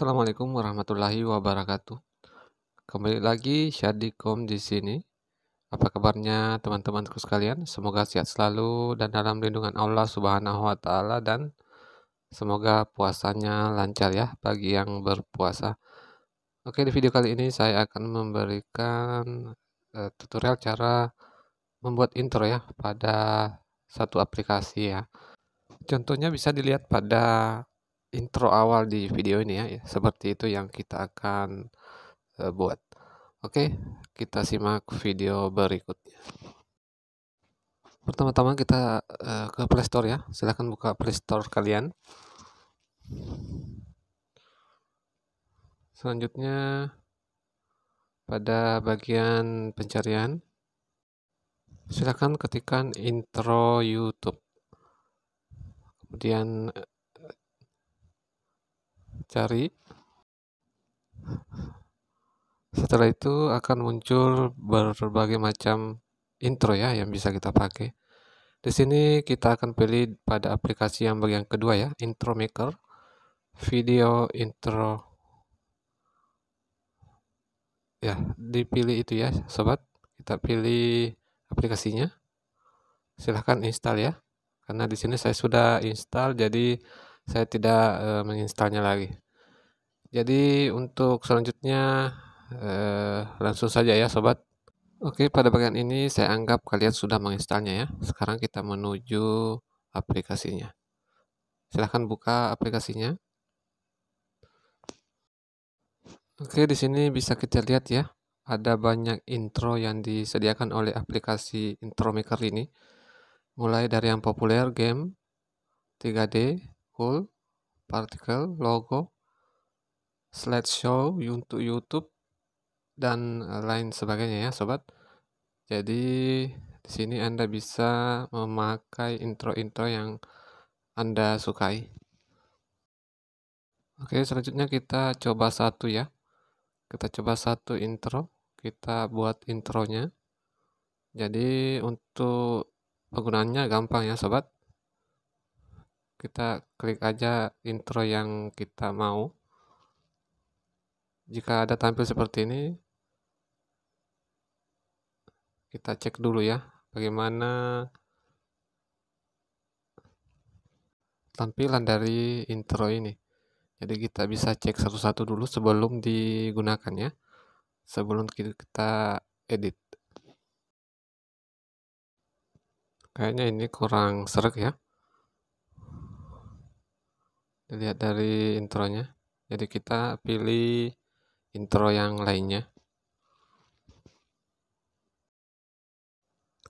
Assalamualaikum warahmatullahi wabarakatuh. Kembali lagi Syadikom di sini. Apa kabarnya teman-temanku sekalian? Semoga sehat selalu dan dalam lindungan Allah Subhanahu wa taala dan semoga puasanya lancar ya bagi yang berpuasa. Oke, di video kali ini saya akan memberikan uh, tutorial cara membuat intro ya pada satu aplikasi ya. Contohnya bisa dilihat pada intro awal di video ini ya, seperti itu yang kita akan uh, buat oke kita simak video berikutnya pertama-tama kita uh, ke playstore ya silahkan buka playstore kalian selanjutnya pada bagian pencarian silahkan ketikkan intro youtube kemudian cari setelah itu akan muncul berbagai macam intro ya yang bisa kita pakai di sini kita akan pilih pada aplikasi yang bagian kedua ya intro maker video intro ya dipilih itu ya sobat kita pilih aplikasinya silahkan install ya karena di sini saya sudah install jadi saya tidak e, menginstalnya lagi jadi untuk selanjutnya e, langsung saja ya sobat oke pada bagian ini saya anggap kalian sudah menginstalnya ya sekarang kita menuju aplikasinya silahkan buka aplikasinya oke di sini bisa kita lihat ya ada banyak intro yang disediakan oleh aplikasi intro maker ini mulai dari yang populer game 3D full Particle, Logo, Slideshow untuk YouTube dan eh, lain sebagainya ya sobat. Jadi di sini Anda bisa memakai intro-intro yang Anda sukai. Oke, selanjutnya kita coba satu ya. Kita coba satu intro, kita buat intronya. Jadi untuk penggunaannya gampang ya sobat kita klik aja intro yang kita mau jika ada tampil seperti ini kita cek dulu ya bagaimana tampilan dari intro ini jadi kita bisa cek satu-satu dulu sebelum digunakan ya, sebelum kita edit kayaknya ini kurang serak ya dilihat dari intronya jadi kita pilih intro yang lainnya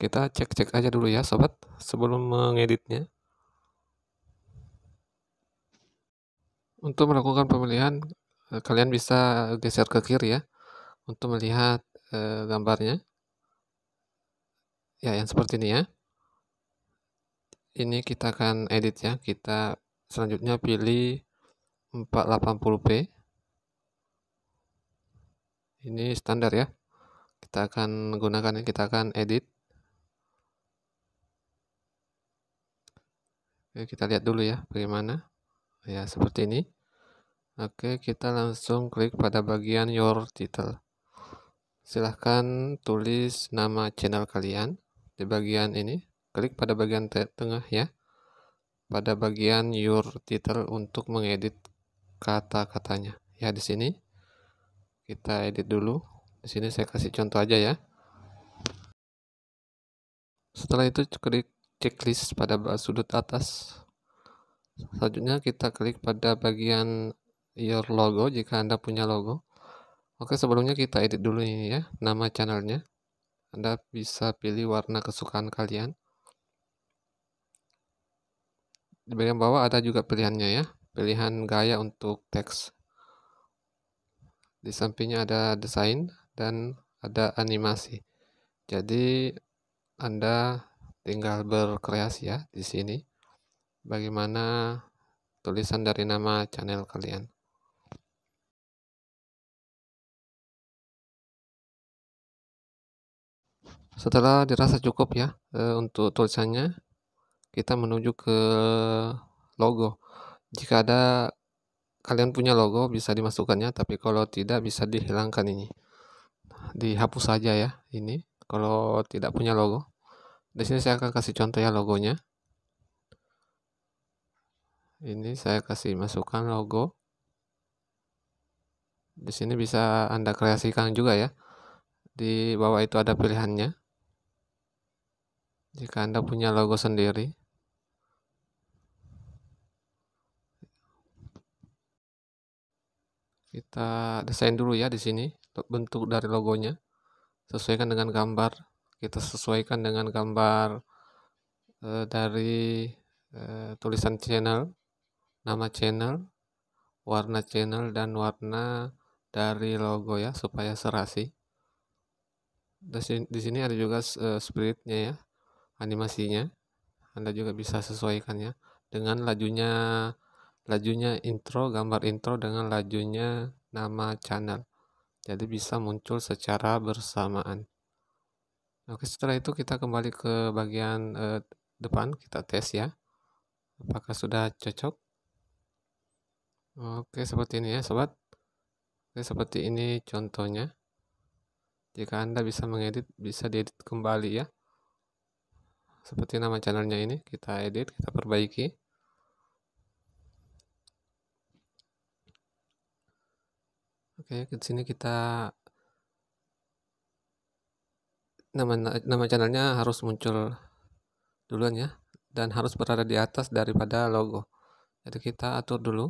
kita cek-cek aja dulu ya sobat sebelum mengeditnya untuk melakukan pemilihan eh, kalian bisa geser ke kiri ya untuk melihat eh, gambarnya ya yang seperti ini ya ini kita akan edit ya kita Selanjutnya pilih 480p. Ini standar ya. Kita akan gunakan kita akan edit. Oke, kita lihat dulu ya bagaimana. Ya, seperti ini. Oke, kita langsung klik pada bagian your title. Silahkan tulis nama channel kalian di bagian ini. Klik pada bagian tengah ya pada bagian your title untuk mengedit kata-katanya. Ya, di sini kita edit dulu. Di sini saya kasih contoh aja ya. Setelah itu klik checklist pada sudut atas. Selanjutnya kita klik pada bagian your logo jika Anda punya logo. Oke, sebelumnya kita edit dulu ini ya, nama channelnya. Anda bisa pilih warna kesukaan kalian di bagian bawah ada juga pilihannya ya pilihan gaya untuk teks di sampingnya ada desain dan ada animasi jadi anda tinggal berkreasi ya di sini bagaimana tulisan dari nama channel kalian setelah dirasa cukup ya eh, untuk tulisannya kita menuju ke logo. Jika ada kalian punya logo bisa dimasukkannya, tapi kalau tidak bisa dihilangkan ini. Dihapus saja ya ini kalau tidak punya logo. Di sini saya akan kasih contoh ya logonya. Ini saya kasih masukkan logo. Di sini bisa Anda kreasikan juga ya. Di bawah itu ada pilihannya. Jika Anda punya logo sendiri, kita desain dulu ya di sini bentuk dari logonya sesuaikan dengan gambar kita sesuaikan dengan gambar e, dari e, tulisan channel nama channel warna channel dan warna dari logo ya supaya serasi di sini ada juga e, spiritnya ya animasinya anda juga bisa sesuaikannya dengan lajunya lajunya intro, gambar intro dengan lajunya nama channel. Jadi bisa muncul secara bersamaan. Oke, setelah itu kita kembali ke bagian eh, depan, kita tes ya. Apakah sudah cocok? Oke, seperti ini ya, sobat. Oke, seperti ini contohnya. Jika Anda bisa mengedit, bisa diedit kembali ya. Seperti nama channelnya ini, kita edit, kita perbaiki. Oke, ke sini kita nama nama channelnya harus muncul duluan ya dan harus berada di atas daripada logo. Jadi kita atur dulu.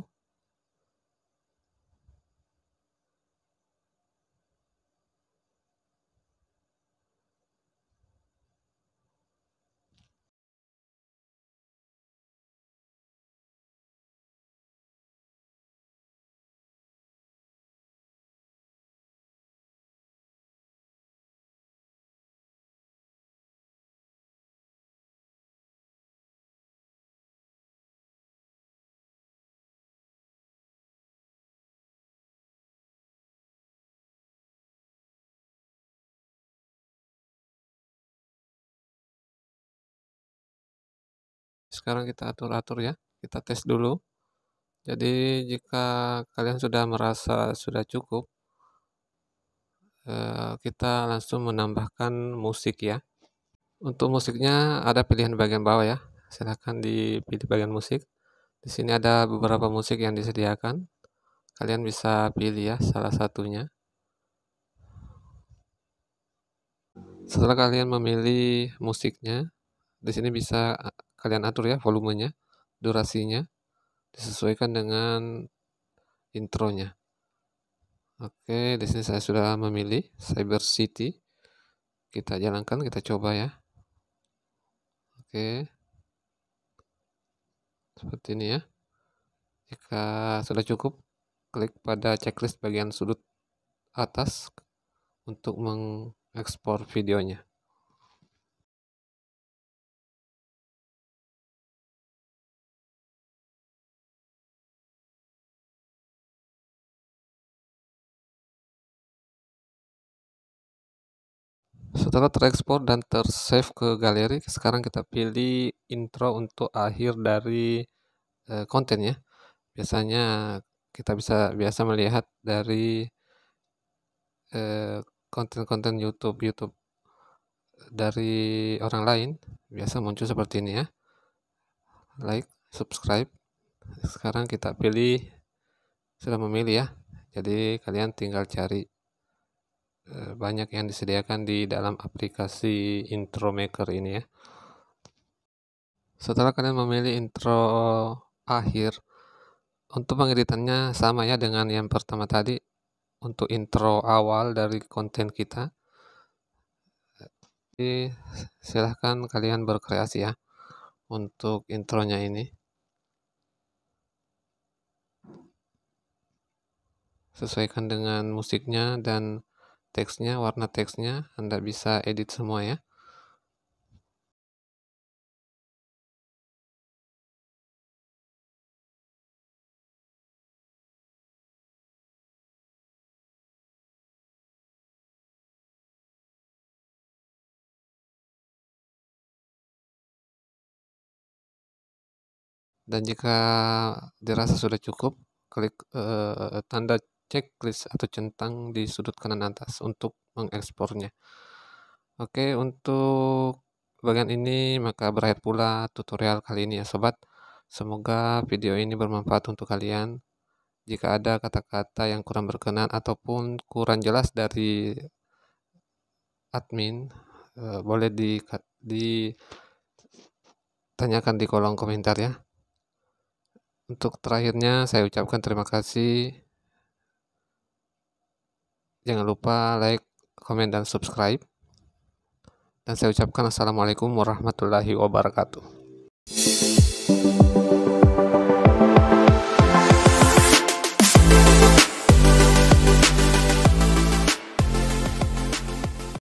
sekarang kita atur-atur ya kita tes dulu jadi jika kalian sudah merasa sudah cukup eh, kita langsung menambahkan musik ya untuk musiknya ada pilihan bagian bawah ya silahkan pilih bagian musik di sini ada beberapa musik yang disediakan kalian bisa pilih ya salah satunya setelah kalian memilih musiknya di sini bisa kalian atur ya volumenya, durasinya disesuaikan dengan intronya. Oke, di sini saya sudah memilih Cyber City. Kita jalankan, kita coba ya. Oke. Seperti ini ya. Jika sudah cukup, klik pada checklist bagian sudut atas untuk mengekspor videonya. setelah terekspor dan tersave ke galeri sekarang kita pilih intro untuk akhir dari uh, konten ya biasanya kita bisa biasa melihat dari eh, konten-konten uh, YouTube YouTube dari orang lain biasa muncul seperti ini ya like subscribe sekarang kita pilih sudah memilih ya jadi kalian tinggal cari Eh, banyak yang disediakan di dalam aplikasi intro maker ini ya setelah kalian memilih intro akhir untuk pengeditannya sama ya dengan yang pertama tadi untuk intro awal dari konten kita eh, jadi silahkan kalian berkreasi ya untuk intronya ini sesuaikan dengan musiknya dan teksnya, warna teksnya, Anda bisa edit semua ya. dan jika dirasa sudah cukup klik uh, tanda checklist atau centang di sudut kanan atas untuk mengekspornya. Oke, untuk bagian ini maka berakhir pula tutorial kali ini ya sobat. Semoga video ini bermanfaat untuk kalian. Jika ada kata-kata yang kurang berkenan ataupun kurang jelas dari admin, eh, boleh di, ditanyakan di kolom komentar ya. Untuk terakhirnya saya ucapkan terima kasih. Jangan lupa like, komen, dan subscribe. Dan saya ucapkan Assalamualaikum warahmatullahi wabarakatuh.